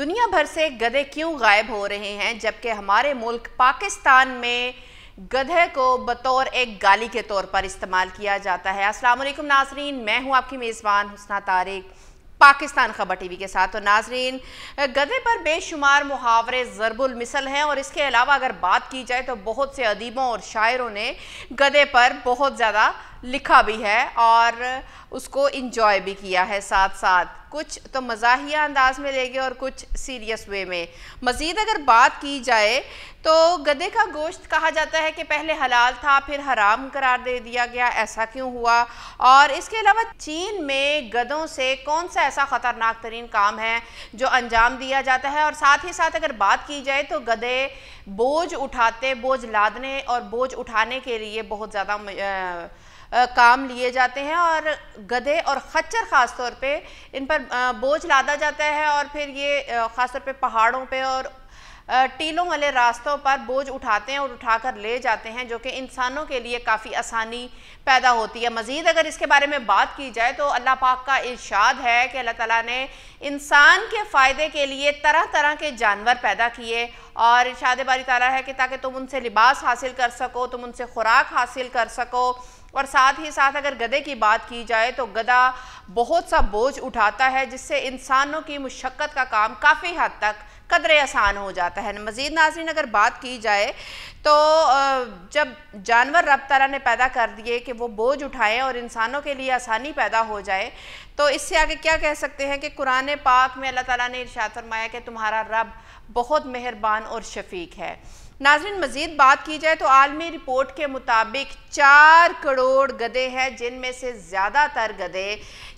दुनिया भर से गधे क्यों गायब हो रहे हैं जबकि हमारे मुल्क पाकिस्तान में गधे को बतौर एक गाली के तौर पर इस्तेमाल किया जाता है अस्सलाम नाजरीन मैं हूं आपकी मेज़बान हुसना तारिक पाकिस्तान खबर टीवी के साथ और तो नाजरीन गधे पर बेशुमार मुहावरे ज़रबुल मिसल हैं और इसके अलावा अगर बात की जाए तो बहुत से अदीबों और शायरों ने गधे पर बहुत ज़्यादा लिखा भी है और उसको इंजॉय भी किया है साथ साथ कुछ तो मजाहिया अंदाज में ले गए और कुछ सीरियस वे में मज़ीद अगर बात की जाए तो गधे का गोश्त कहा जाता है कि पहले हलाल था फिर हराम करार दे दिया गया ऐसा क्यों हुआ और इसके अलावा चीन में गधों से कौन सा ऐसा ख़तरनाक तरीन काम है जो अंजाम दिया जाता है और साथ ही साथ अगर बात की जाए तो गधे बोझ उठाते बोझ लादने और बोझ उठाने के लिए बहुत ज़्यादा काम लिए जाते हैं और गधे और खच्चर ख़ास तौर पे इन पर बोझ लादा जाता है और फिर ये ख़ास तौर पे पहाड़ों पे और टीलों वाले रास्तों पर बोझ उठाते हैं और उठाकर ले जाते हैं जो कि इंसानों के लिए काफ़ी आसानी पैदा होती है मज़ीद अगर इसके बारे में बात की जाए तो अल्लाह पाक का इर्शाद है कि अल्लाह ताला ने इंसान के फ़ायदे के लिए तरह तरह के जानवर पैदा किए और इर्शाद बारी ताला है कि ताकि तुम उनसे लिबास हासिल कर सको तुम उनसे खुराक हासिल कर सको और साथ ही साथ अगर गधे की बात की जाए तो गधा बहुत सा बोझ उठाता है जिससे इंसानों की मुशक्क़त का काम काफ़ी हद तक कदर आसान हो जाता है मज़ीद नाजरन अगर बात की जाए तो जब जानवर रब तला ने पैदा कर दिए कि वो बोझ उठाएं और इंसानों के लिए आसानी पैदा हो जाए तो इससे आगे क्या कह सकते हैं कि कुरान पाक में अल्लाह ताली ने इर्शाद फरमाया कि तुम्हारा रब बहुत मेहरबान और शफीक है नाजरन मज़ीद बात की जाए तो आलमी रिपोर्ट के मुताबिक चार करोड़ गधे हैं जिनमें से ज़्यादातर गधे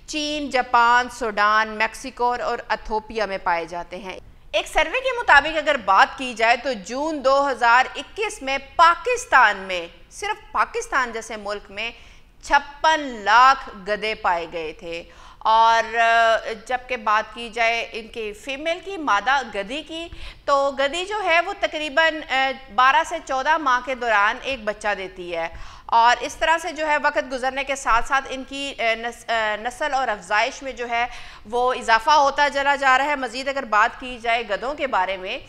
चीन जापान सूडान मैक्सिको और अथोपिया में पाए जाते हैं एक सर्वे के मुताबिक अगर बात की जाए तो जून 2021 में पाकिस्तान में सिर्फ पाकिस्तान जैसे मुल्क में छप्पन लाख गधे पाए गए थे और जबकि बात की जाए इनके फीमेल की मादा गदी की तो गदी जो है वो तकरीबन 12 से 14 माह के दौरान एक बच्चा देती है और इस तरह से जो है वक्त गुजरने के साथ साथ इनकी नस, नस्ल और अफजाइश में जो है वो इजाफा होता चला जा रहा है मज़ीद अगर बात की जाए गधों के बारे में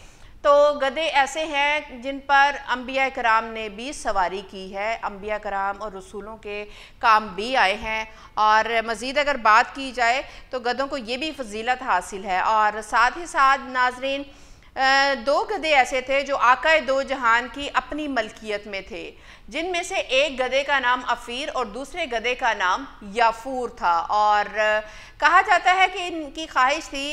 तो गधे ऐसे हैं जिन पर अम्बिया कराम ने भी सवारी की है अम्बिया कराम और रसूलों के काम भी आए हैं और मज़ीद अगर बात की जाए तो गधों को ये भी फजीलत हासिल है और साथ ही साथ नाजरीन दो गधे ऐसे थे जो आकाए दो जहान की अपनी मलकियत में थे जिनमें से एक गधे का नाम अफ़ीर और दूसरे गधे का नाम याफूर था और कहा जाता है कि इनकी ख्वाहिश थी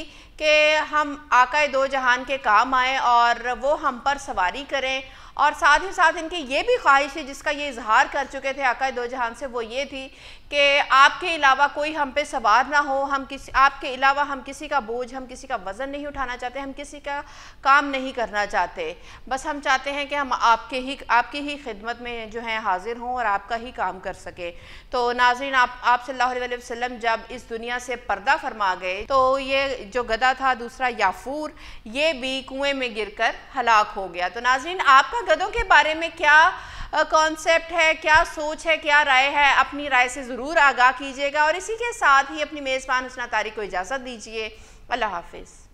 कि हम आकाए दो जहान के काम आए और वो हम पर सवारी करें और साथ ही साथ इनकी ये भी ख्वाहिश है जिसका ये इजहार कर चुके थे आकाए दो जहान से वो ये थी कि आपके अलावा कोई हम पे सवार ना हो हम किसी आपके अलावा हम किसी का बोझ हम किसी का वज़न नहीं उठाना चाहते हम किसी का काम नहीं करना चाहते बस हम चाहते हैं कि हम आपके ही आपकी ही खिदमत में जो है हाजिर हों और आपका ही काम कर सके तो नाजरीन आप आप सल्लल्लाहु अलैहि वसल्लम जब इस दुनिया से पर्दा फरमा गए तो ये जो गदा गया था दूसरा याफूर ये भी कुएं में गिरकर हलाक हो गया तो नाजरीन आपका गधों के बारे में क्या कॉन्सेप्ट है क्या सोच है क्या राय है अपनी राय से ज़रूर आगाह कीजिएगा और इसी के साथ ही अपनी मेज़बान हसना तारी को इजाज़त दीजिए अल्लाह हाफिज़